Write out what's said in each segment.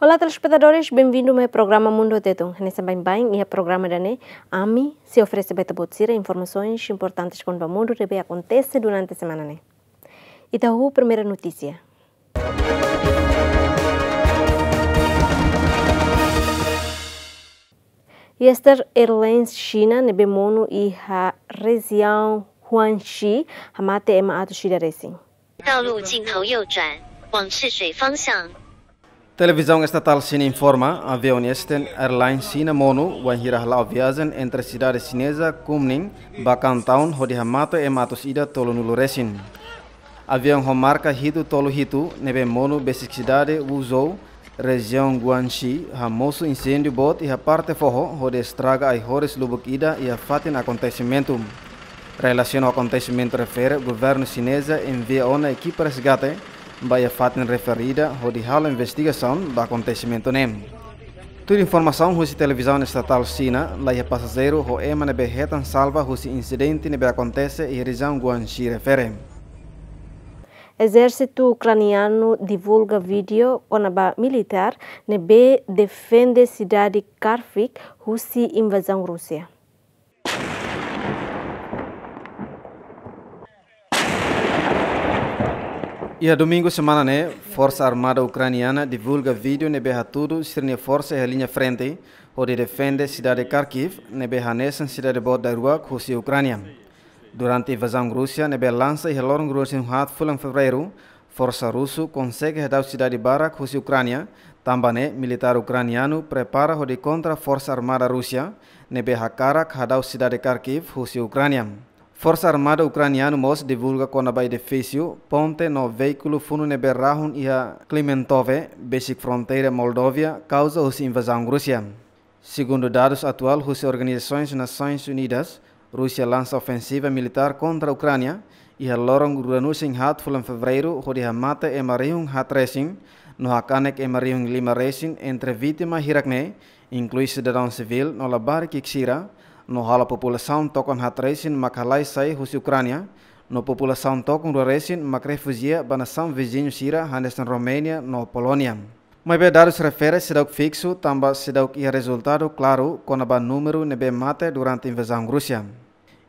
Olá telespectadores, bem-vindo ao meu programa Mundo Teton. Nessa bem bem e o programa da NE, a mim se oferece beta botsira informações importantes quando o mundo deve acontecer durante a semana né. Itaú primeira notícia. Yester Airlines China nebe mono e ha região Huanxi, hamate ema atu shida racing. 道路尽头右转，往赤水方向。Televisão estatal China informa avião Veonesten Airlines China Monu vai a viagem entre a cidade chinesa Kunming, Bacan Town, e Matos Ida Tolo Nuluresin. Avião marca Hito Tolu Hitu, neve Mono, Bessic Cidade, Wuzhou, região Guangxi, Ramoso Incêndio Bot e a parte Forro, Rode Estraga a Hores Lubukida e a Fatin Acontecimento. Relacionado ao acontecimento refere, o governo chinesa envia uma equipe resgate Baia Fatin referida ao de hal investigação do acontecimento nem. Tudo informação russa televisão estatal China, lá é passageiro ho ema nebe retan salva russa incidente nebe acontece e região Guangxi refere. Exército ucraniano divulga vídeo onaba militar nebe defende cidade Kharkiv, russa invasão Rússia. a domingo semana né, Força Armada Ucraniana divulga vídeo nebe hatudo sirne força e linha frente, onde defende cidade de Kharkiv, nebe hanesan cidade de da Rússia e Ucrânia. Durante a invasão russa, nebe lança e relógio russo em hat fevereiro, força russo consegue redar cidade Barak, Rússia Ucrânia, também militar ucraniano prepara onde contra a força armada Rússia nebe hakarak redar cidade Kharkiv, Rússia Ucrânia. Força Armada Ucraniana MOS divulga quando de edifício ponte no veículo fundo ne berrahun e a Klimentove, basic fronteira Moldóvia, causa os invasão Rússia. Segundo dados atual das organizações Nações Unidas, Rússia lança ofensiva militar contra a Ucrânia e a lorong Ruranusing hat em fevereiro, onde a mata e mariung Hatresin, no hakanek e mariung lima racing entre vítima hirakne, inclui cidadão civil no labar kiksira, no hala população tocam hatreisin makalai sai husi Ucrânia, no população tocam ruresin mak refugia banação vizinho Sira hanes na Romênia no Polônia. Mas verdade se refere se deu fixo, tamba se deu ia resultado claro com o número nebe mate durante a invasão Rússia.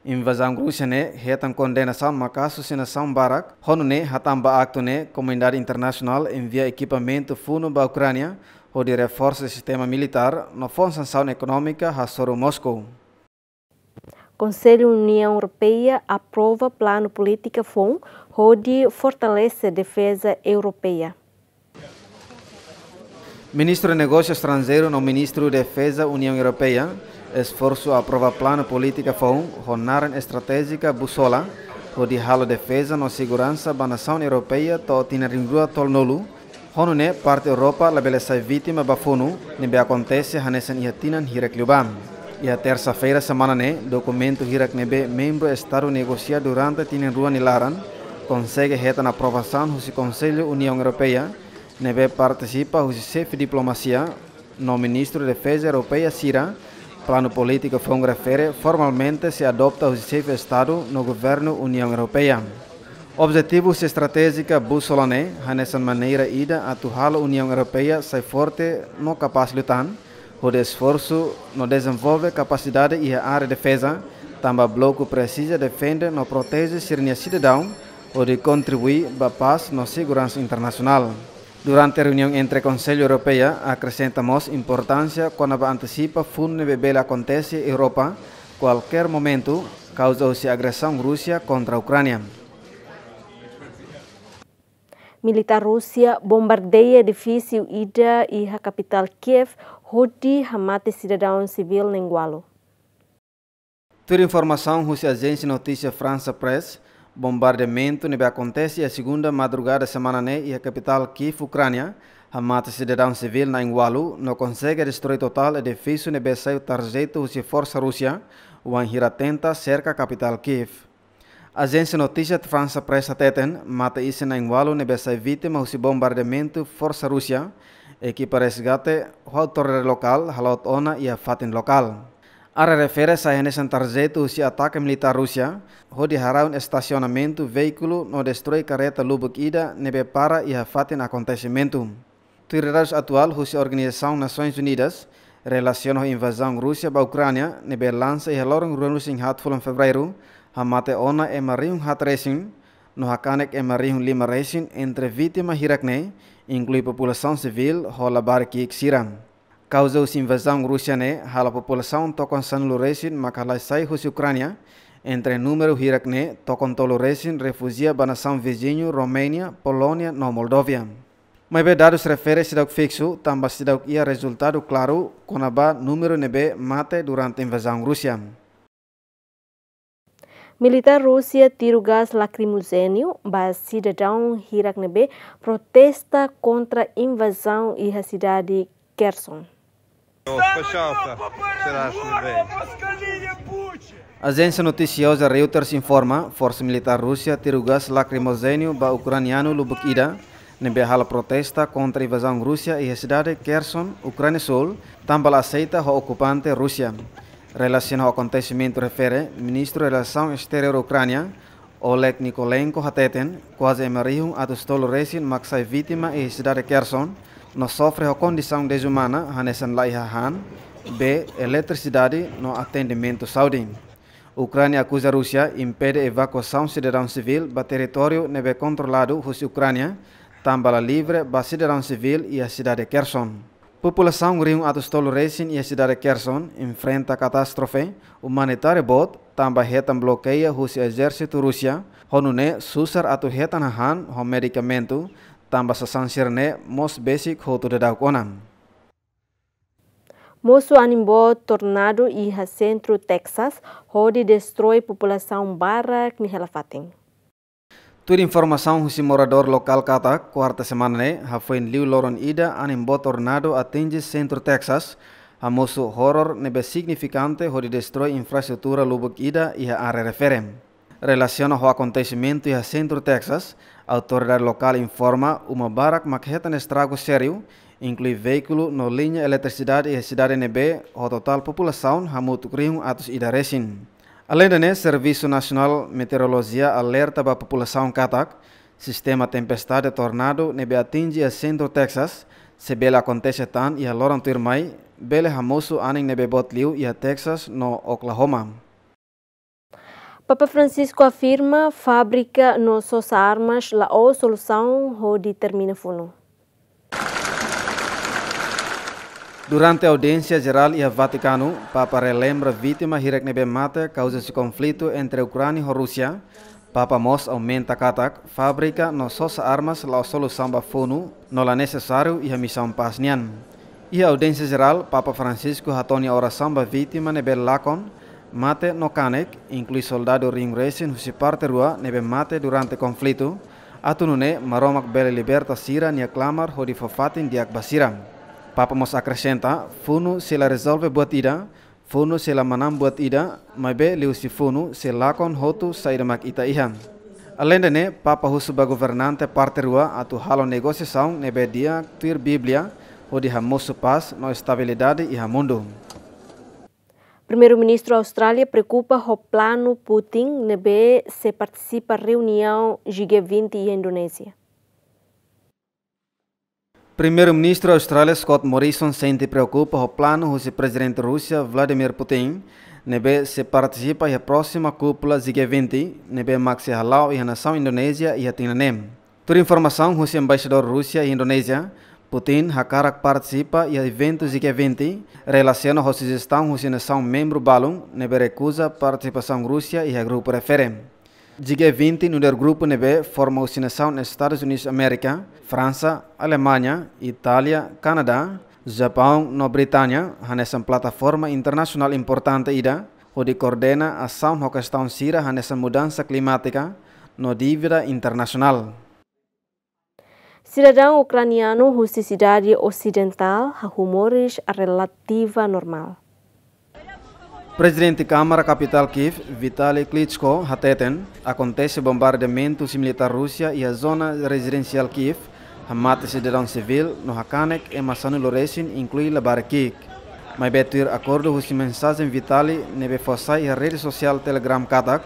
Invasão Rússia ne retan condenação makasu sinação barak, honu ne hatamba acto ne comunidade internacional envia equipamento funo ba Ucrânia, ou de reforço do sistema militar, no fonte sanção econômica, Hassoro Moscou. Conselho União Europeia aprova plano política FON, onde fortalece a defesa europeia. Ministro de Negócios Estrangeiros no Ministro de Defesa União Europeia, esforço aprova plano política FON, Ronaran Estratégica Bussola, onde halo defesa no segurança da nação europeia to tinaringrua tolnolu, honune parte Europa labeleza vítima bafono, nebe acontece hanesan iatinan hirakliubam. E a terça-feira semana né, documento hirak nebe membro estado negocia durante tinen rua nilaran, consegue reta na aprovação do Conselho União Europeia, nebe participa do chefe diplomacia, no ministro de Defesa Europeia Sira, plano político foi um refere formalmente se adopta o chefe estado no governo União Europeia. Objetivo estratégica né, há nessa maneira ida a União Europeia sai forte no capacilitan, o esforço no desenvolve capacidade e a área de defesa. Também bloco precisa defender e proteger seus cidadão ou de contribuir para a paz na segurança internacional. Durante a reunião entre o Conselho Europeu, acrescentamos importância quando antecipa fundo bebê acontece em Europa, qualquer momento, causa-se agressão Rússia contra a Ucrânia. Militar Rússia bombardeia edifício Ida e a capital Kiev, Hudi Hamate cidadão civil Nengualo. Ter informação Rússia agência notícia França Press, bombardeamento nebe acontece a segunda madrugada semana né e a capital Kiev, Ucrânia, Hamate cidadão civil Nengualo não consegue destruir total edifício nebe saiu tarjeto de força Rússia, o anhira tenta cerca a capital Kiev. Agência Notícia de França Press ateten, mata isso Nengualo nebe sai vítima o bombardeamento força Rússia, equipa pares gato, hot torre local halot ona a fatin local. a refere a renesan tarjeto se ataque militar Rússia, o hará um estacionamento veículo no destrói carreta lubuk ida nebe para a fatin acontecimento. Tirados atual Rússia Organização Nações Unidas relaciona a invasão Rússia para a Ucrânia nebe lança e halorang Rússia em hatful em fevereiro, hamate ona e marium hat racing, no hakanek e marium lima racing entre vítima hirakne, inclui população civil, rola barque e xiram. Causa se invasão russa, né? a população tocam san luresin, makala sai russa Ucrânia, entre número hirakne, tocam toloresin, refugia banação vizinho, Romênia, Polônia, no Moldóvia. Mas dados refere-se ao fixo, também se ia resultado claro, conabá número nebe mate durante a invasão russa. Militar Rússia tira o gás lacrimogênio, mas cidadão Hiraknebe protesta contra invasão e a cidade Kherson. Tá. agência noticiosa Reuters informa Força Militar Rússia tira o gás lacrimogênio para ucraniano Lubukida Nebehala protesta contra invasão Rússia e a cidade Kherson, Ucrânia Sul, também aceita o ocupante Rússia. Relacionado ao acontecimento refere ministro de Relação Exterior Ucrânia, Oleg Nikolenko Hateten, quase emergiu a tostolo recin maxai vítima e cidade Kherson, não sofre a condição desumana hanesan laiha han, b. eletricidade no atendimento saudin. Ucrânia acusa a Rússia impede evacuação cidadão civil para território neve controlado Rússia Ucrânia, Tambala Livre, para cidadão civil e a cidade de Kherson. População gringo atos tolerecem e a cidade Kherson enfrenta catástrofe humanitária bot tamba retan bloqueia Rússia exército Rússia honune susar atu retan han ho medicamento tamba sasansirne mos basic hotu dedak onan. Moço animou tornado e centro Texas, onde destrói população barra que fatem. Tur informação que o morador local cata, quarta semana, né, foi em Liu Loron Ida, animou tornado atinge centro Texas. Amoso horror nebe significante, onde destrói infraestrutura Lubuk Ida e a área referem. Relaciona o acontecimento e a centro Texas, a autoridade local informa uma barraca maqueta em estrago sério, inclui veículo no linha eletricidade e a cidade NB, a total população, muito mutucrium atos Ida Resin. Além disso, Serviço Nacional Meteorologia alerta para a população Katak, sistema tempestade tornado nebe atinge a centro Texas, se bela acontece tan e a loran turmai, bele hamoso aning nebe botliu e a Texas no Oklahoma. Papa Francisco afirma fábrica não só armas, la ou solução ou determina funo. Durante a audiência geral e a Vaticano, Papa relembra vítima hirek nebe mate causa de conflito entre Ucrânia e Rússia. Papa Mos aumenta katak, fábrica no só armas la solução ba funu, no la necessário e a missão pasnian. E a audiência geral, Papa Francisco hatoni oração ba vítima nebe lacon, mate no canek, inclui soldado ringresin husi parte rua nebe mate durante conflito, atunune maromak bele liberta sira ni aclamar hodi diak basira. Papa mos acrescenta, funu se la resolve buat ida, funu se la manam buat ida, mabe liu si funu se lakon hotu sairamak ita Além de ne, Papa husuba governante parte rua atu halo negociação nebe dia tuir Bíblia, onde hamosu paz no estabilidade e hamundo. Primeiro-ministro da Austrália preocupa o plano Putin nebe se participa reunião G20 e Indonésia. Primeiro-ministro da Austrália Scott Morrison sente preocupa o plano do presidente Rússia Vladimir Putin nebe se participa da próxima cúpula G20 nebe maxi halau e a nação Indonésia e a Tinanem. Por informação, o embaixador Rússia e Indonésia Putin hakarak participa e evento G20 relaciona a sugestão da nação membro Balum nebe recusa participação Rússia e a grupo referem. Jika 20 no grupo NB, forma usinação nos Estados Unidos América, França, Alemanha, Itália, Canadá, Japão, no Britânia, hanesan plataforma internacional importante ida, onde coordena ação ho questão sira hanesan mudança climática no dívida internacional. Cidadão ucraniano, russicidade ocidental, a humores relativa normal. Presidente cámara Capital Kiev, Vitaly Klitschko, Hateten, acontece bombardeamentos militar Rusia e a zona residencial Kiev, a mata cidadão civil, no Hakanek e Massano Loresin, inclui Labarkik. Mas Betir acordo com mensagem Vitaly nebe la a rede social Telegram Katak,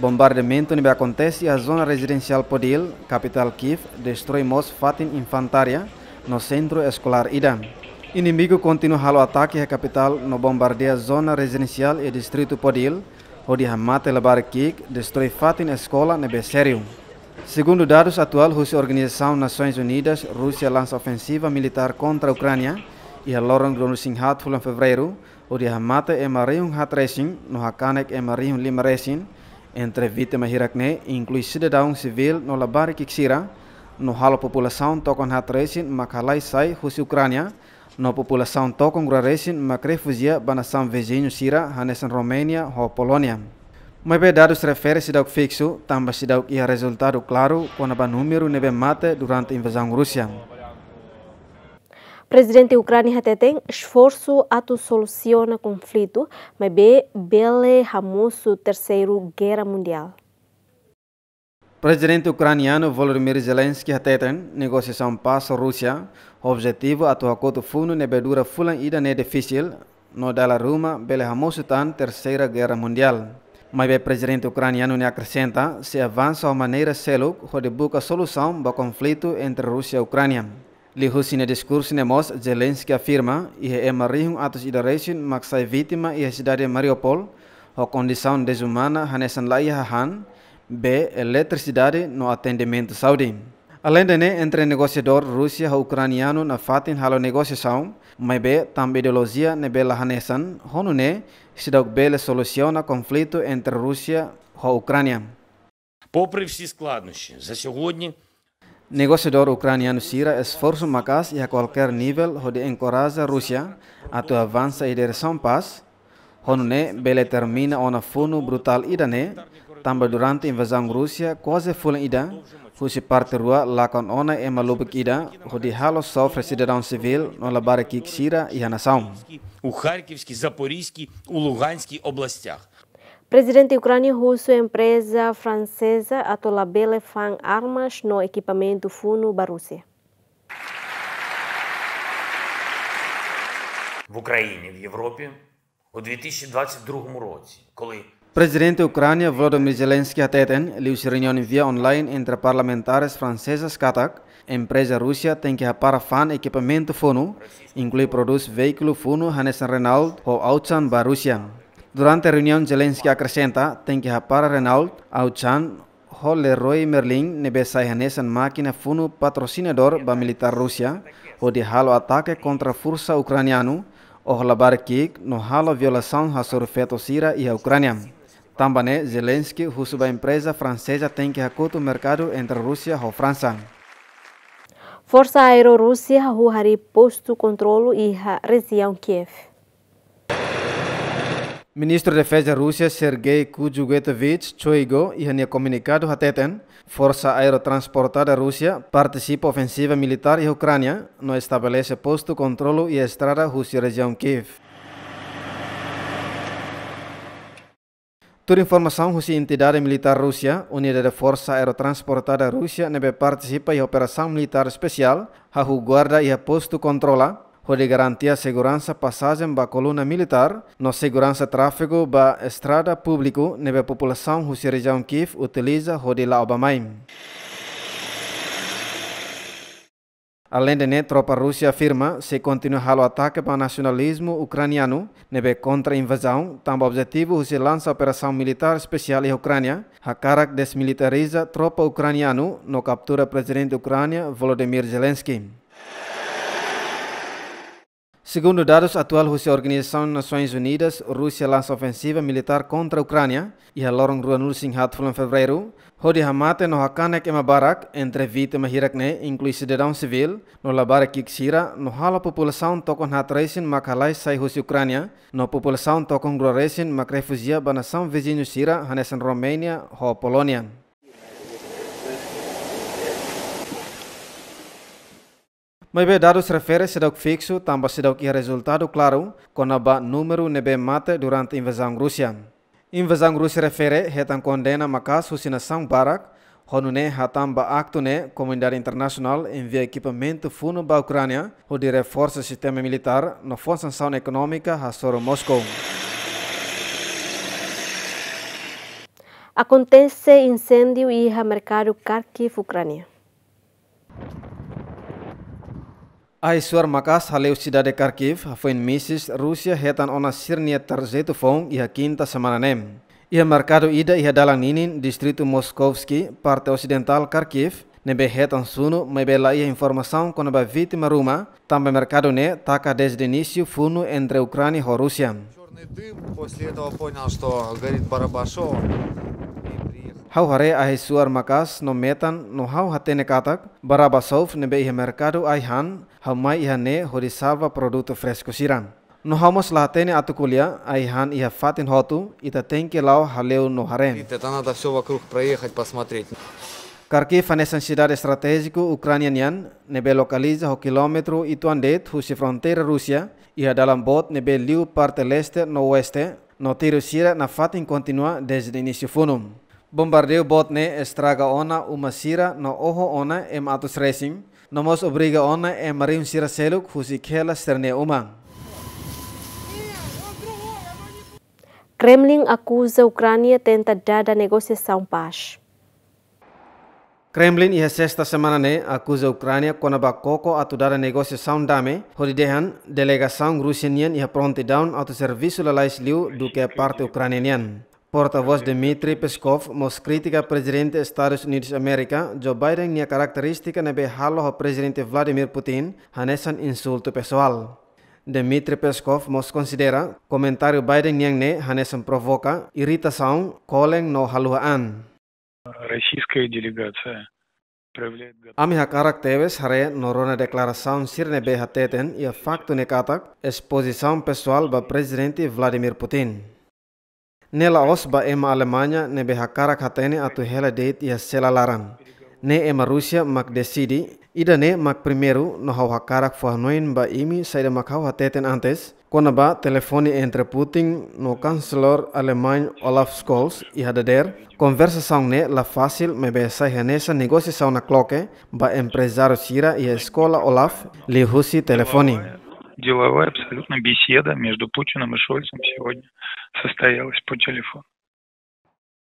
bombardeamento nebe acontece a zona residencial Podil, capital Kiev, destrói mos fatin en no centro escolar Idan. Inimigo continua ralo ataque à capital no bombardeia zona residencial e distrito Podil, onde mata e levar destrói fatin escola no Besserium. Segundo dados atual a Organização Nações Unidas, Rússia lança ofensiva militar contra a Ucrânia e a Loron Donusing Hat em fevereiro, onde mata e marion hat racing, no Hakanek é marion lima entre vítimas Hirakne, inclui cidadão civil no Labar Kiksira, no halo população tocam Hatresin, Makalai Sai, Rússia Ucrânia, no população to congruarecem mas refugia para São vizinho Sira, Hanesan Romênia ou Polônia. Mas bem dados referem se ao fixo, também se dá o resultado claro quando o número neve mate durante a invasão russa. Presidente Ucrânia tem esforço a solucionar soluciona conflito, mas bem bele hamusu terceiro guerra mundial. Presidente ucraniano Volodymyr Zelensky hateten negociação paz Rússia. Objetivo atua koto funo nebedura fulan ida ne difícil no dala ruma bele hamosutan terceira guerra mundial. Mas o presidente ucraniano ne acrescenta se avança a maneira seluk onde busca solução ao conflito entre Rússia e Ucrânia. Lihusi ne discurso ne mos Zelensky afirma e é marrihun atos ida resin maksai vítima e a cidade de Mariupol, a condição desumana hanesan lai hahan, B. Eletricidade no atendimento saúde. Além de né, entre negociador Rússia e ucraniano na fatin halo negociação, mas B. também ideologia na né, bela hanesan, honu né, se dá bela conflito entre Rússia e Ucrânia. Попри всі складнощі, за сьогодні Negociador ucraniano Sira esforço macas e a qualquer nível onde encoraja a Rússia a tu avança em direção paz, onde né, bele termina ona funo brutal idane, né, tamba durante invasão Rússia quase foi ida, fosse parte rua lá com ona e malubik ida, onde halo sofre cidadão civil no que Kiksira e nação. O Харьковской, Запорізькій, o Луганській областях. Presidente ucrânio russo, empresa francesa Atolabele fan armas no equipamento Funo Barússia. Na Ucrânia, na Europa, у 2022 quando Presidente de Ucrania, Volodymyr Zelensky ateten lius reunión vía online entre parlamentares franceses Katak, empresa Rusia tiene que para fan equipamiento, fono, inclui produz vehículo fono Hanesan Renault o Auchan ba Rusia. Durante la reunión, Zelensky acrescenta tiene que para Renault, Auchan o Leroy Merlin nebesa Hanesan máquina fono patrocinador ba militar Rusia o de halo ataque contra la fuerza ucraniana y que no halo violación a sorfeto Sira y a Ucrania. Também Zelensky, a empresa francesa, tem que acordo o mercado entre Rússia e França. Força Aérea Rússia, Ruhari, posto controle e a região Kiev. Ministro da de Defesa Rússia Sergei Kudjugetovich Choigo e tinha comunicado a Teten, então, Força Aerotransportada Rússia participa ofensiva militar em Ucrânia, não estabelece posto controle e estrada Rússia região Kiev. Tur informação, a entidade militar Rusia, unida de força aerotransportada Rusia nebe participa em operação militar especial, a guarda e a posto controla, de garantia segurança passagem ba coluna militar, no segurança tráfego ba estrada público, nebe população russa região Kiev utiliza de la obamaim. Além de né, tropa Rússia afirma se continua o ataque para o nacionalismo ucraniano, neve contra a invasão, também objetivo se lança a operação militar especial em Ucrânia, a cara desmilitariza tropa ucraniana no captura presidente da Ucrânia Volodymyr Zelensky. Segundo dados atual da Organização das Nações Unidas, Rússia lança ofensiva militar contra a Ucrânia e a Lorong Ruanul Singhat em fevereiro, Hodi hamate no hakanek ema barak entre vite ma hirakne inclui cidadão civil no labara sira, no hala população tokon hatresin makalai sai hus Ukrania no população tokon groresin mak bana sam vizinho sira hanesan Romania, ho Polonia. Mai be dados refere sedauk fixu fixo, sedauk i ao resultado claro, com a número nebe mate durante invasão Rusian. Invazangru serefere hetan condena maka sucinação barak, Honune hatamba actune comunidade internacional envia equipamento funo ba Ucrânia, de reforça do sistema militar na função econômica a Soro Moscou. Acontece incêndio e há mercado Kharkiv, Ucrânia. Aisuar makas haleu de Kharkiv, foi misis Rússia retan ona sirnia tarzeto fong iha quinta semana nem. Iha mercado ida iha dalang ninin distrito Moskovski, parte ocidental Kharkiv, nebe retan suno mebela iha informação com a vítima ruma, também mercado ne taca desde início funo entre Ucrânia e Rússia. Hau hare ahe suar makas no metan no hau hate ne katak baraba sof ne be ihe mercado ai han hau mai iha ne hori salva produto fresco siran. No hau mos lahate ne atu kulia ai han iha fatin hotu ita tenke lau haleu no haren. Ita надо все вокруг проехать посмотреть. Karki fanesan cidade estratégico ucranianian nebe localiza ho husi fronteira Rusia iha dalam bot be liu parte leste no oeste no tiro sira na fatin continua desde início funum. Bombardeio botne estraga ona uma sira no oho ona em atus racing. Nomos obriga ona em marim sira seluk husi khela serne umang. Kremlin acusa Ukrania tenta dada de negociação paz. Kremlin ia sexta semana ne acusa a Ucrânia quando a coco atudara negociação dame, horidehan delegação russenian ia pronti down auto serviço lalais liu duke que a parte Porta-voz Dmitry Peskov mos critica presidente Estados Unidos Amerika, Joe Biden, nia karakteristika nebe halo ao presidente Vladimir Putin, hanesan insulto pessoal. Dmitry Peskov mos considera comentário Biden yang ne hanesan provoca irritação, koleng no haluaan. Российская делегация Ami hakarak hare norona declaração sirne behateten e facto nekatak exposição pessoal ba presidente Vladimir Putin nela osba ema Alemanya beha karak hatene atu hela deit ia selalaram. Ne ema Rusia mak desidi, ida ne mak primeiro no hau hakarak noin ba imi saida mak hau hateten antes, kona ba telefoni entre Putin no kanselor Alemanha Olaf Scholz e konversa conversação ne la fasil me besa renessa negociação na kloke ba empresário Sira ia skola Olaf li husi telefone. деловая абсолютно беседа между Путиным и Шольцем сегодня состоялась по телефону.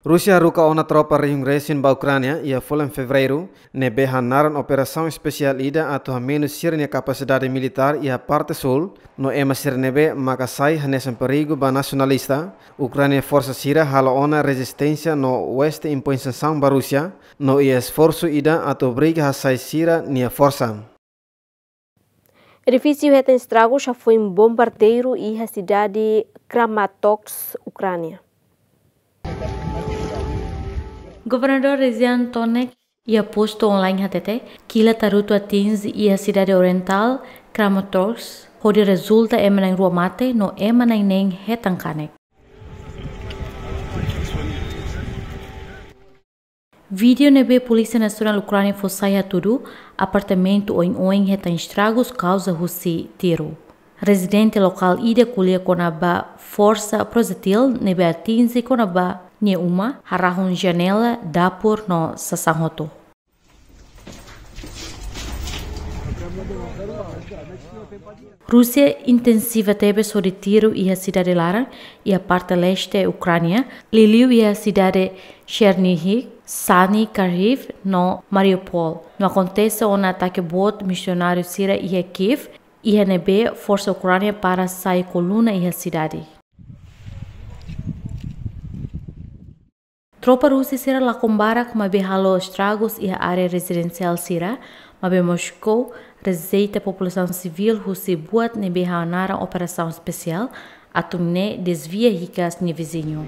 Rusia ruka ona tropa reingresin ba Ucrânia ia folem fevereiro, nebe hanaran operação especial ida atu hamenu sirne capacidade militar ia parte sul, no ema sirnebe makasai hanesan perigo ba nacionalista, Ucrânia força sira hala ona resistência no oeste impõe sanção ba Rusia, no ia esforço ida atu briga hasai sira nia força. Edifício retém estragos já foi um bombardeiro e a cidade Kramatorsk, Ucrânia. Governador Rezian Tonek e aposto online HTT que la taruto atinge e a cidade oriental Kramatorsk, onde resulta emanang ruamate no em neng hetankane. Vídeo nebe Polícia Nacional Ucrânia foi Turu, apartamento em Oenhe tem estragos causa Russi tiro. Residente local ida kulia konaba força prosetil nebe com konaba ne uma harahun janela dapur no sasangoto. Rússia intensiva teve sobre tiro e a cidade Lara e a parte leste Ucrânia, Liliu e a cidade Chernihiv Sani Karif no Mariupol. No acontece um ataque bot missionário Síria e Kiev, INB força Ucrânia para sair coluna e a cidade. Tropa russa será lá combara com a behalo estragos e a área residencial sira, mas bem Moscou rejeita a população civil russa boa ne behanar a operação especial, a tumne desvia ricas ne vizinho.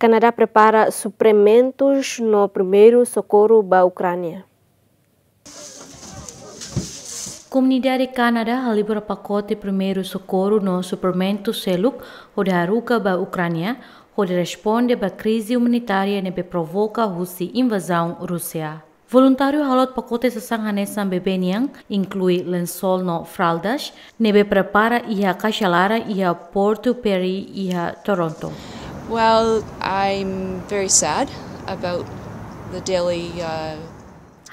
Canadá prepara suprimentos no primeiro socorro da Ucrânia. Comunidade Canadá libera pacote primeiro socorro no suplemento seluk o da Aruca da Ucrânia, onde responde à crise humanitária que provoca a Rússia invasão Rússia. Voluntário halot pacote sesang hanesan bebenyang, inclui lensol no fraldas, nebe prepara iha e kashalara iha e Porto Perry iha e Toronto. Well, I'm very sad about the daily. Uh...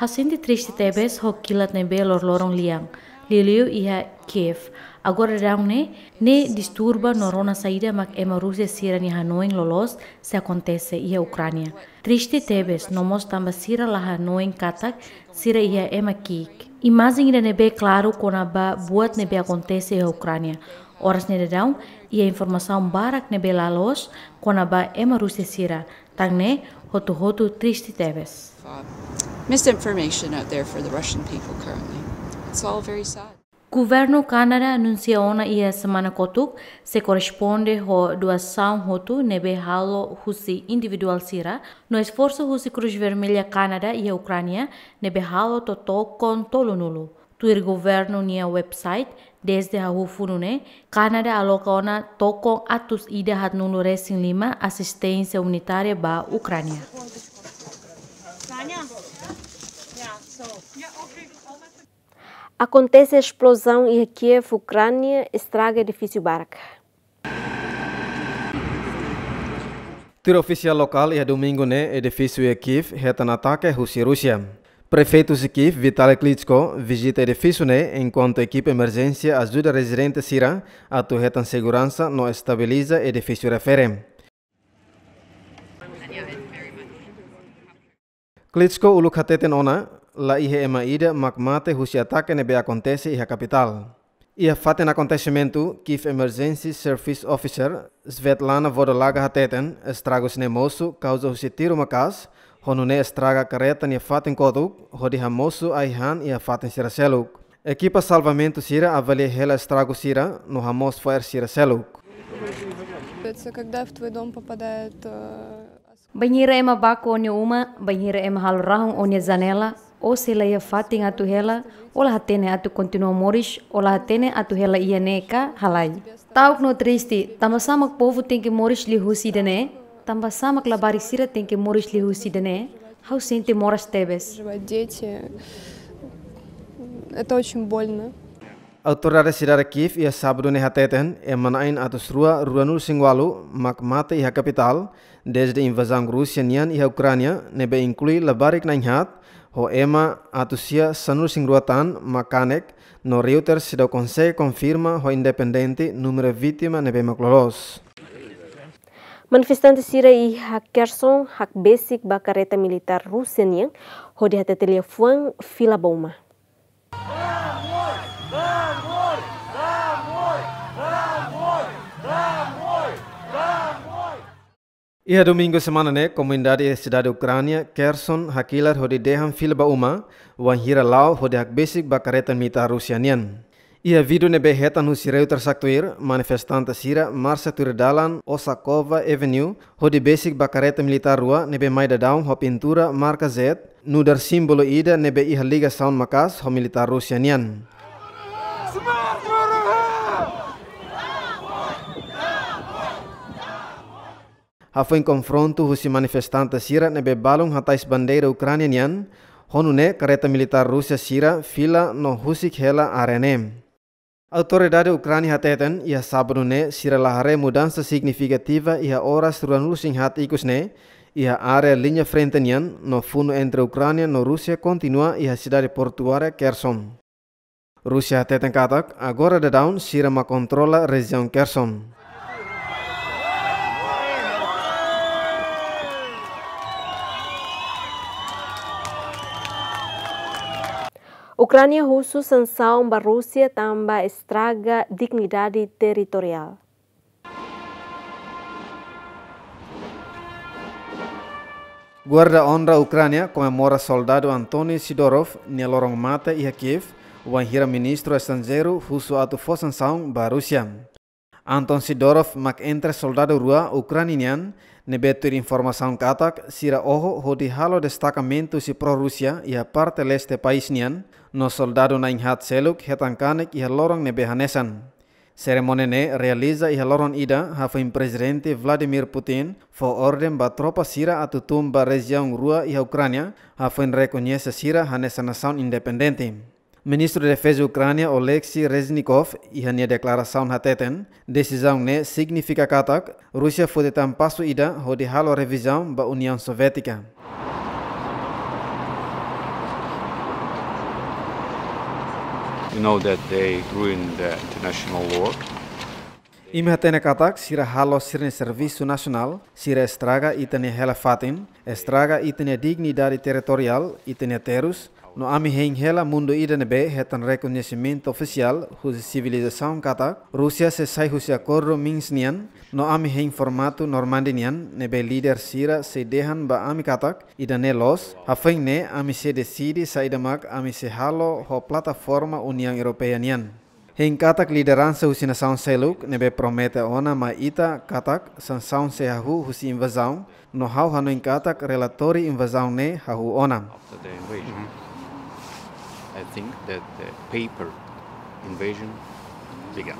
Hasin di triste tebes ho kilat nebe lor lorong liang. Liliu iha Kiev. Agora raune ne ne disturba norona saída mak ema Rússia sira ni Hanoin lolos se acontece iha Ucrânia. Triste tebes nomos tamba sira la Hanoin katak sira iha ema kik. Imagem ira nebe claro konaba buat nebe acontece iha Ucrânia. Oras ne raune ia informação barak nebelalos, konaba emarusi sira tangne hotu hotu tristi teves. Misinformation out there for the Russian people currently. It's all very sad. Governo Canadá anuncia ona ia semana kotuk se corresponde ho doação hotu nebe halo husi individual sira no esforço husi Cruz Vermelha Canadá e Ucrânia nebe halo kon kontolo nulu. tuir governo nia website desde a Hufurune, Canadá alocona tocon atus ida hat nulo resin lima assistência unitária ba Ucrânia. Acontece a explosão em Kiev, Ucrânia, estraga edifício barca. Tiro oficial local e domingo, né, edifício em Kiev, reta ataque Rússia-Rússia. Prefeito de Vital Vitaly Klitschko, visita edifício NE né? enquanto a equipe emergência ajuda residentes Sirã a torreta segurança no estabiliza edifício referem. Klitschko ulukateten ona, la ihe ema ida magmate husi ataque nebe acontece e capital. E faten fato no acontecimento, Chief Emergency Service Officer Svetlana Vodolaga Hateten, estragos nemoso, causa husi tiro macas, Honune estraga kereta ni fatin koduk, hodi hamosu aihan ia fatin sira seluk. Equipa salvamento sira avalia hela estrago sira no hamos faer sira seluk. когда e e uh, ema bako дом uma baco onde uma, banheira é uma halorrão onde janela, ou se ia fatem a tuhela, ou lá tene a tu continua moris, ou lá tene a tuhela ia neca halai. Tauk no tristi, tamasamak povo tem morish moris lhe dene, Tamba sama klabari sira tem que moris lihu sidane, hau sente moras tebes. Дети, это очень больно. Autoridades sira Kiev ia sabdo ne hateten e manain atus rua ruanul singwalu mak mate iha capital desde invasão Rússia nian iha Ucrânia nebe inclui labarik nainhat ho ema atusia sanul singruatan makanek no Reuters sida o conselho confirma ho independente número vítima nebe maklolos. Manifestantes sira i e hak kerson hak besik bakareta militer militar rusen yang hodi hata fila bauma. Ia domingo semana ne comunidade e cidade Ucrânia, Kherson, hakilar hodi deham fila bauma, wan hira lau hodi hak besik bakareta militer militar rusianian. Ia vidu nebe nu no sireu tersaktuir, manifestanta sira marsa dalan Osakova Avenue, hodi basic bakareta militar rua be maida daun ho pintura marka Z, nu dar simbolo ida nebe iha liga sound makas ho militar Rusia nian. Hafin konfrontu husi manifestanta sira be balung hatais bandeira Ukrania nian, ne kareta militar Rusia sira fila no husik hela arenem. Autoridade Ucrânia hateten ia sábado né siralahare mudança significativa ia suran lusing hat ikus ne ia are linha frentenian no funu entre Ucrânia no Rússia continua ia cidade portuare Kherson. Rusia hateten katak agora de down sirama kontrola região Kherson. Ucrania husus sanção Rusia tambah estraga dignidade territorial. Guarda Honra Ucrânia comemora soldado Antoni Sidorov na lorong mata ia Kiev, o anhira ministro estrangeiro russo atu fosanção ba Rusia. Anton Sidorov mak entre soldado rua ucranian nebetur informação katak sira oho hodi halo destakamentu si pro Rusia e a parte leste nian, No soldado na inhat seluk hetankanek iha lorong ne behanesan. Ceremonia ne realiza iha lorong ida hafim presidente Vladimir Putin fo orden ba tropa sira atu tumba região rua iha Ukrania hafim reconhece sira hanesa nação independente. Ministro de Defesa Ucrânia Oleksiy Reznikov iha nia declaração hateten, decisão ne signifika katak Rusia fo de pasu ida ho de halo ba União Soviética. Ima tene katak sira halo sirne serviço nasional, sira estraga itene hela fatin, estraga itene dignidade territorial, itene terus, No ami hela mundo idane be hetan reconhecimento oficial whose civilização kata Rusia se sai husia korro mingsnian no ami heng formatu normandinian nebe leader sira se dehan ba ami katak idane los hafeng ne ami se decide saidamak ami se halo ho plataforma União Europeia nian Hing katak liderança husina saun seluk nebe promete ona ma ita katak san saun se hahu husi invasão no hau hanu katak relatori invasão ne hahu ona. I think that the paper invasion began.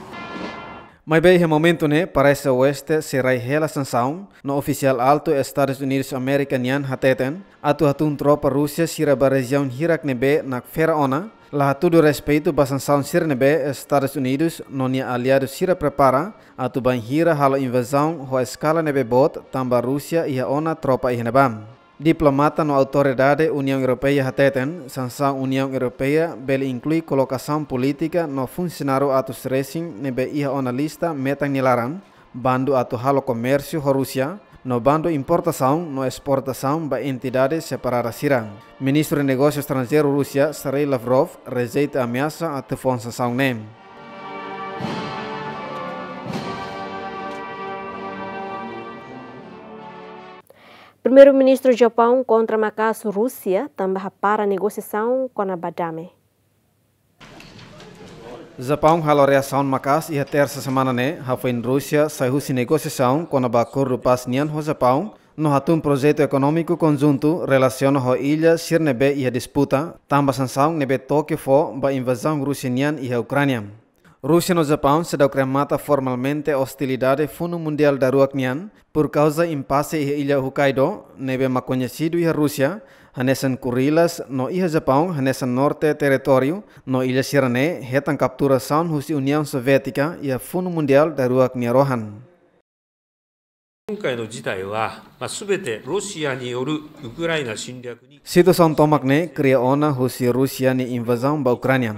Mas bem, momento né, para esse oeste será a sanção no oficial alto Estados Unidos América nian hateten atu hatun tropa Rússia sira barazion hirak nebe na fera ona la tudo respeito ba sanção sira nebe Estados Unidos nonia aliado sira prepara atu ban hira halo invasão ho escala nebe bot tamba Rússia ia ona tropa ihnebam. Diplomata No autoridade União Europeia hateten, sanção União Europeia bel inclui colocação política no funcionário atos racing nebe ia ona lista metan nilaran, bando ato halo comércio ho Rússia, no bando importação no exportação ba entidades separada siran. Ministro de Negócios Estrangeiro Rússia Sergei Lavrov rejeita ameaça a te fonsação nem. Primeiro-ministro do Japão contra Macasso Rússia também para negociação com a Badame. Japão a reação Macasso e a terça semana né, foi em Rússia saiu se negociação com a Bacorro Paz Nian Japão no atum projeto econômico conjunto relaciona à ilha Sirnebe e a disputa, também a sanção nebe Tóquio foi a invasão russa e a Ucrânia. Rusia no Japão se decremata formalmente hostilidade Fundo Mundial da Ruacnian por causa impasse e ilha Hokkaido, neve maconhecido e a Rusia, hanesan Kurilas no ilha Japão, hanesan Norte território, no ilha Sirané, retan capturação Rússia União Soviética e a Fundo Mundial da Ruacnia Rohan. 今回の事態は、まあ、全てロシアによるウクライナ侵略に。Situação tomak ne cria ona Rússia Rússia ni invasão ba Ucrânia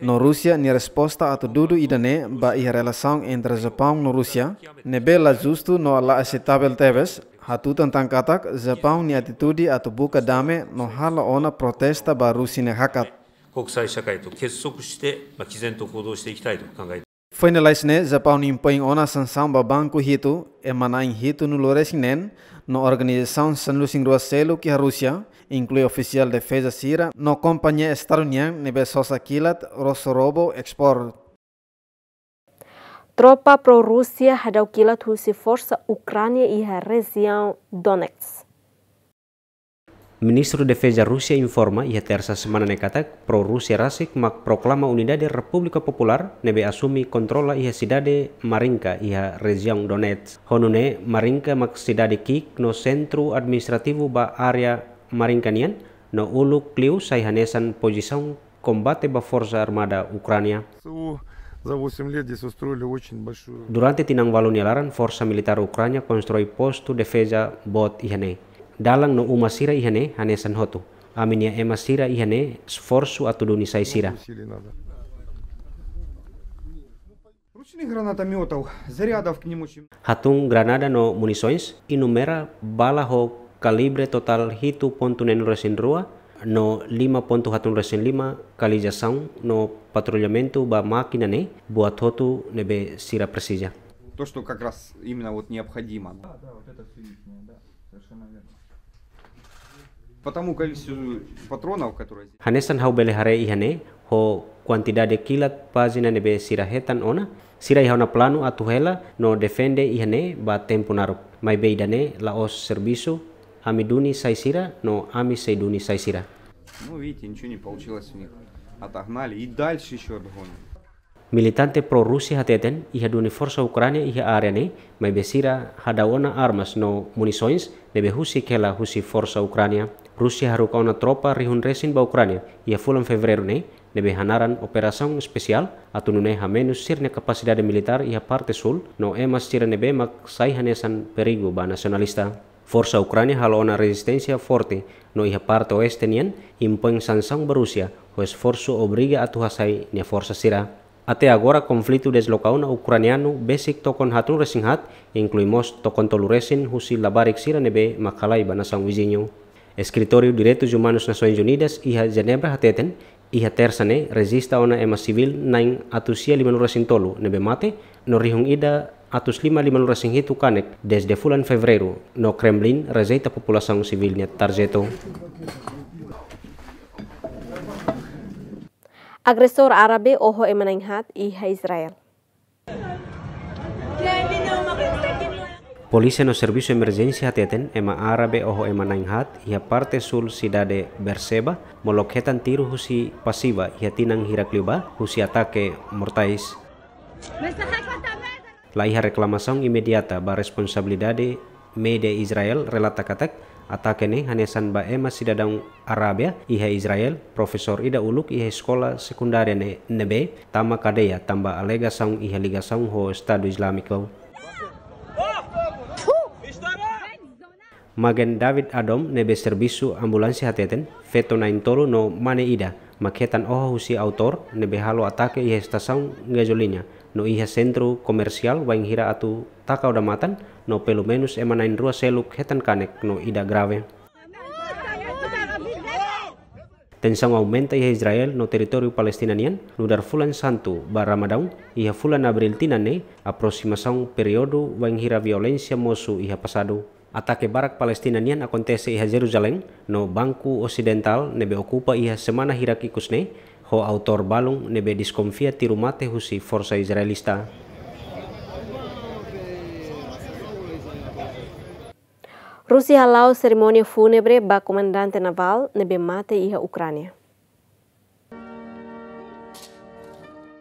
no Rusia ni resposta a tudo idane ba i relação entre Japão no Rusia ne bela justo no ala aceitável teves hatu tentang katak Japão ni atitudi a buka dame no hala ona protesta ba Rusia ne hakat Finalize ne Japão impõe ona sanção ba banku hitu e hitu hito no Loresinen no organização San Lucingrua Selo que a inclui oficial de Sira, no kompanija Starunjan nebe Sosa Kilat, Rosorobo Export. Tropa pro-Rusija hadau kilat husi forsa Ukrania iha região Donetsk. Ministro de Defesa Rusia informa ia terça semana nekata pro-Rusia rasik mak proclama unidade República Popular nebe asumi kontrola ia sidade Marinka ia region Donetsk. Honune Marinka mak sidade Kik no centro administrativo ba area Marincanian no Ulu kliu sai hanesan posición combate ba Forza Armada Ukrania. Durante tinang walon yalaran, Forza Militar Ukrania construy postu defesa bot ihane. Dalang no umasira ihane hanesan hotu. aminya emasira ihane sforsu atuduni dunisai sira. Hatung granada no munisoinz inumera bala ho calibre total hitu pontu nenu resen rua no lima pontu hatun resen lima jasang no patrulhamento ba máquina ne buat hotu nebe sira presija. То, что как раз именно вот необходимо. Да, да, вот это все лишнее, да, совершенно верно. По тому патронов, которые здесь... Ханесан хау беле харе ихане, ho quantidade kilat pazina nebe sirahetan ona sira ihona plano atuhela no defende ihane ba tempo naruk mai beidane laos servisu ами дуни сайсира, но ами сей дуни сайсира. Ну, видите, ничего не получилось у них. Отогнали и дальше еще обгонили. Militante pro-Rusia hateten iha duni forsa Ukraina iha arene mai besira hadawana armas no munições nebe husi kela husi forsa Ukraina. Rusia harukauna tropa rihun resin ba Ukraina iha fulan Februari ne nebe hanaran operação especial atunune hamenus sirne capacidade militar iha parte sul no emas sirne nebe mak saihanesan perigo ba nacionalista. Forsa Ucrania halona una forte no hija parte oeste nien impõe sanção Borussia, o esforço obriga a tuhasai nia força sira. Até agora, conflito deslocado na ucraniano basic tokon hatun resinghat, incluimos tokon toluresin husi labarik sira nebe makalai banasang sang vizinho. Escritório Direitos Humanos Nações Unidas iha Genebra hateten, iha tersane resista ona ema civil nain atusia limanurasin tolu nebe mate, no ida atus lima liman rasing hitu kanek desde fulan Februari, no Kremlin rezeita população sivilnya tarjeto. Agresor Arab oho emanenghat iha Israel. Polisi no servis emergensi ateten ema Arab oho hat iha parte sul sidade Berseba molokhetan tiru husi pasiva iha tinang hirakliuba husi atake mortais. La reclamação imediata ba responsabilidade me media Israel relata katak atakene hanesan ba ema sidadang Arabia ihe Israel profesor ida uluk ihe sekolah sekundaria ne nebe tama kadeya tamba alega saung iha liga saung ho estado islamiko Magen David Adom nebe serbisu ambulansi hateten feto nain tolu no mane ida maketan oho husi autor nebe halo atake ihe stasaung ngejolinya no iha centro komersial wain hira atu takau damatan no pelu menus emanain rua seluk hetan kanek no ida grave. Tensang aumenta iha Israel no território palestiniano no fulan santu bar Ramadão iha fulan abril tinane aproximação período wain hira violência mosu iha pasado. Atake barak palestiniano akontese iha Jerusalem no bangku ocidental nebe okupa iha semana hira kikusne ho autor balon ne be disconfia tiru mate husi forza israelista. Rusia lau ceremonia funebre ba comandante naval nebe mate iha Ucrânia.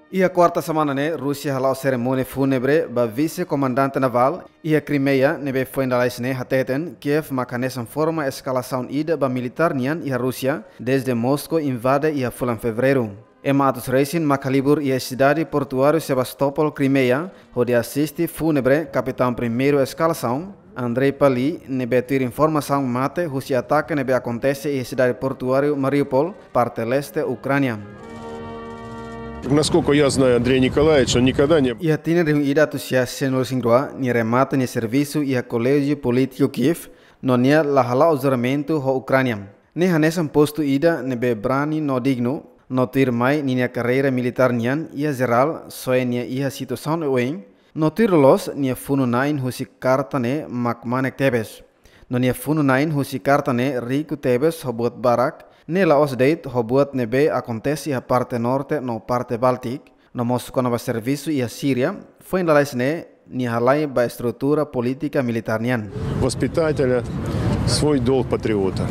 E a quarta semana, né, Rússia halou cerimônia fúnebre ba vice-comandante naval e a Crimeia nebe né, foi indalais né hateten Kiev macanesan forma escalação ida ba militar nian e a Rússia desde Moscou invade e a fulan fevereiro. E matos reisin Macalibur e a cidade portuária Sebastopol, Crimeia, onde assiste fúnebre capitão primeiro escalação Andrei Pali nebe né, tira informação mate Rússia ataque nebe né, acontece e a cidade portuária Mariupol, parte leste Ucrânia. Насколько я знаю, Андрей Николаевич, он никогда не... Я тенерим ирatu sia сенол сингроа, ни ремата, не сервису, и коллегию политику Киев, но не лахала озораменту хо Украином. Не ханесам посту ида не бебрани, но дигну, но тир май ни на карьера милитар нян, и азерал, соя ни иха ситуацион уэн, но тир лос ни фуну найн хуси картане макманек тебес. Но не фуну найн хуси картане рику тебес хобот барак, Nela Osdeit hobuat nebe acontece a parte norte no parte Baltic, no nova serviço e a Síria, foi na Laisne, ni halai ba estrutura política militar nian. Воспитателя свой долг патриота.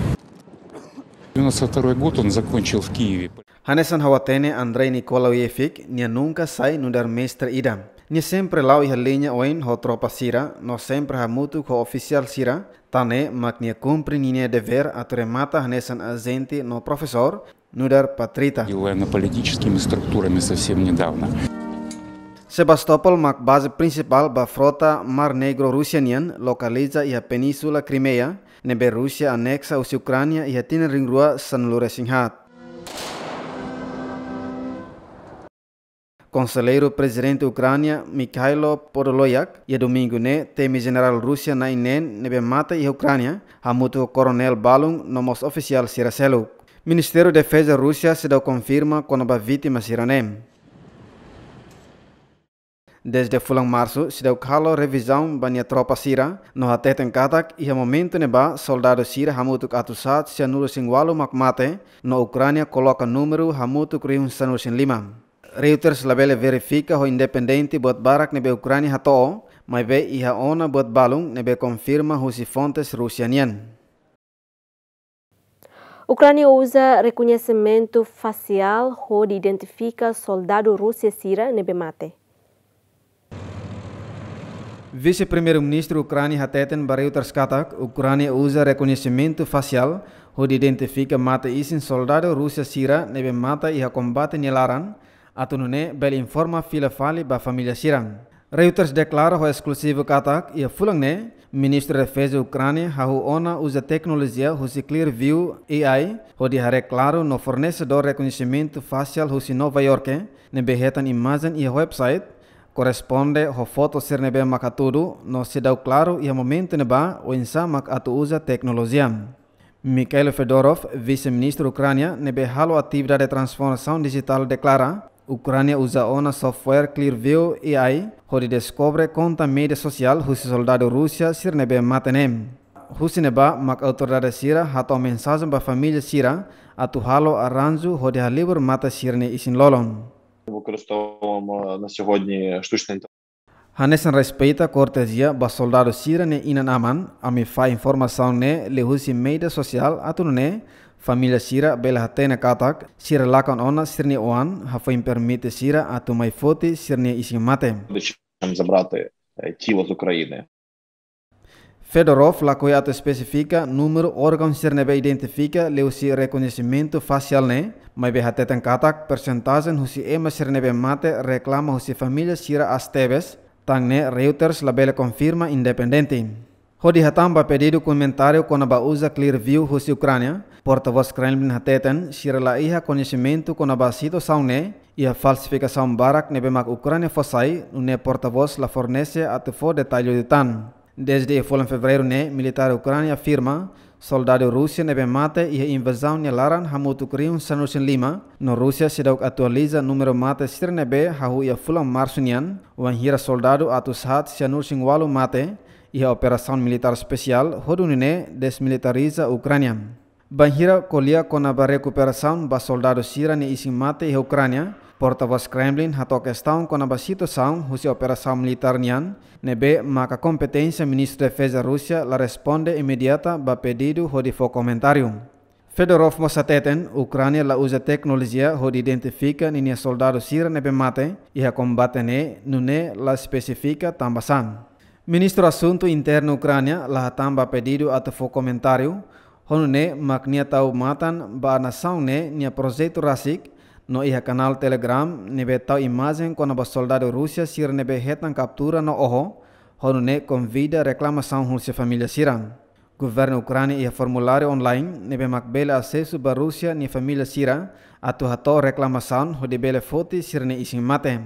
92 год он закончил в Киеве. Ханесан hawatene Andrei Nikolaevich не nunca sai no dar mestre ida. Не sempre lau iha linha oin ho tropa sira, no sempre ha mutu ho oficial sira, Tane maknia cumpre ninia dever atremata hnesan azenti no profesor Nuдар patrita. Военно-политическими структурами совсем недавно. Sebastopol mak base principal ba frota Mar Negro Rusianian localiza ia península Crimea, nebe Rusia anexa usi Ucrânia ia tina ringrua san lura singhat. conselheiro-presidente Ucrânia Mikhailo Podoloyak e domingo ne né, teme general Rússia na inen nebe mata e Ucrânia muito coronel no nomos oficial Siracelo. Ministério de Defesa Rússia se dá confirma quando a vítima Siranem. Desde fulan março, se deu calo revisão bania tropa sira, no atet em katak e a momento neba soldado sira hamutuk atusat se anulo singualo makmate, no Ucrânia coloca número hamutuk Sanur sem lima. Reuters labele verifica ho independente bot barak nebe Ukraini hato, mai be iha ona buat balung nebe konfirma husi fontes Rusianian. Ukraini usa reconhecimento facial ho diidentifika soldado Rusia Sira nebe mate. vice Premier ministro Ukraini Hateten Barreuters Katak, Ukraini usa reconhecimento facial, ho diidentifika mata isin soldado Rusia Sira nebe mata iha kombate combate atunune bel informa fila fale ba família Reuters declara ho exclusivo Katak e fulangne ministro da defesa Ucrânia hau ona usa tecnologia husi clear view AI hodi hare no no do reconhecimento facial husi Nova York ne behetan imagem e website corresponde ho foto ne nebe makatudu no se dau claro e momento ba o insa mak atu usa tecnologia. Mikhail Fedorov, vice-ministro Ucrânia, nebe halo atividade de transformação digital declara Ucrânia usa ONA software Clearview AI, onde descobre conta media sosial husi soldado Rússia sirnebe matenem. Husineba mak autoridade sira hato mensagem ba familia sira atu halo aranzu onde halibur mata sirne isin lolon. Э, Hanesan respeita cortesia ba soldado sira ne inan aman, ami fa informação ne husi media sosial atu ne Familia Sira bela hatena katak, Sira lakon ona sirni oan, hafaim permite Shira atu mai foti sirni isi mate. забрати тіло з України. Fedorov la spesifika numero organ órgão be identifika leusi reconhecimento facial ne, mai be katak persentazen husi ema be mate reklama husi familia sira asteves, tang ne Reuters labele konfirma confirma independente. Hodi hatamba pedido comentário com a bausa Clearview husi Ukraina. Porta-voz Kremlin hatetan sirala iha conhecimento com a são né e a falsificação barak nebemak Ucrânia fossai, une porta-voz la fornece até for detalhe de tan. Desde o em fevereiro ne, militar Ucrânia afirma soldado Rusia nebe mate e invasão ne laran hamutu kriun sanusin lima, no Rusia sidauk atualiza numero mate sir nebe hahu ia fulan Marsunian, nian, wan hira soldado atu hat sanusin walu mate, e a operação militar especial hodunine desmilitariza Ucrânia. Banjira kolia kona ba recuperação ba soldado sira ni isim mate e Ucrânia, porta-voz Kremlin hatou questão kona ba saun husi operasam militar nian, nebe maka competência ministro defesa Rusia la responde imediata ba hodi fo komentarium. Fedorov mosateten Ukrania la usa tecnologia hod identifica ninia soldado sira nebe mate iha a ne nune la especifica tambasan. Ministro Asunto Interno Ucrânia la tamba pedido fo komentarium honune maknia tau matan ba na ne nia projeto rasik no iha kanal telegram nebe tau imagem quando ba soldado rusia sir be hetan captura no oho honune reklama reclamação Rússia família sira governo Ucrânia iha formulari online mak makbela acesso ba rusia ni familia sira atu hato reclamação bele foti sir ne isin mate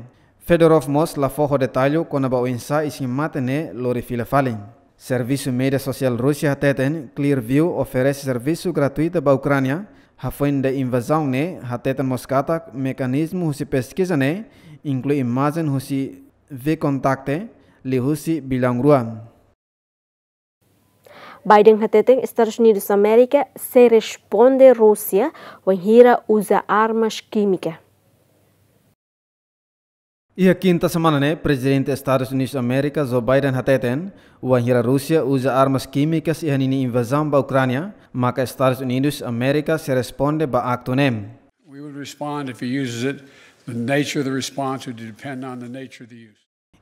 Fedorov Mos la foho detalho quando ba o insa mate ne lori file falem Serviço Média Social Rússia Hateten, Clearview oferece serviço gratuito para a Ucrânia. A fonte de invasão né, Hateten Moscata, mecanismo de pesquisa né, inclui imagem de vê contacte, li Rússia Bilangrua. Biden os Estados Unidos América se responde Rússia, when hira usa armas químicas. Y la quinta semana, el Presidente de Estados Unidos de América, Joe Biden, hateten, que que Rusia usa armas químicas e a invasão ba Ucrania, pero Estados Unidos de América se responde a acto nem. We would respond if he uses it. The nature of the response would depend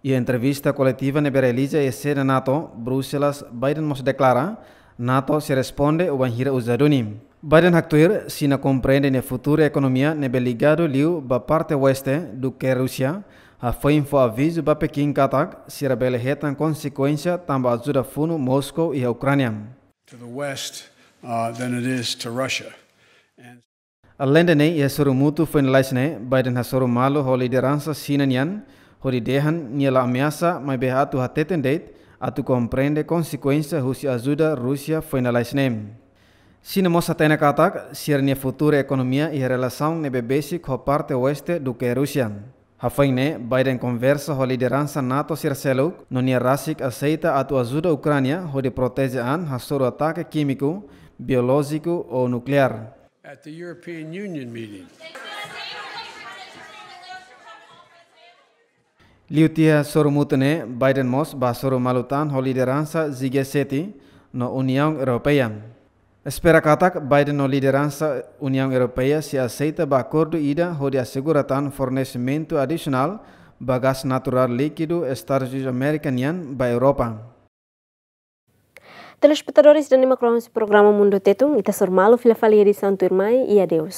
entrevista colectiva ne realiza e sede NATO, Bruselas, Biden nos declara NATO se responde o banheira usadonim. Biden actuir si na comprende ne futura economia ne beligado liu ba parte oeste do que Rússia a foi info aviso ba Pequim Katak se rebele retan consequência tamba ajuda funo Moscou e a Ucrânia. To the west uh, than it is to Russia. And... Além de nei e soro mutu foi na laisne Biden ha soro malo ho liderança sinanian ho dehan ni la ameaça mai behatu hateten date a tu compreende consequência Rússia ajuda Rússia foi na Laisnem. Se não mostra tena katak, sirnia futura economia e relação ne bebesi com parte oeste do que Rússia. Hafaine, Biden conversa ho lideransa liderança NATO Sirseluk, seluk nia Rasik aceita a tua ajuda ho di protege an hasoro ataque químico, biológico ou nuclear. At the European Union meeting. Liutia sorumutene Biden mos basoro malutan holideransa zigeseti no União Europeia. Espera katak Biden no liderança União Europeia se aceita ba acordo ida hodi asseguratan fornecimento adicional bagas natural líquido Estados Americanian ba Europa. Telespectadores dan makronos programa Mundo tetung ita sormalo fila falia de Santo Irmai e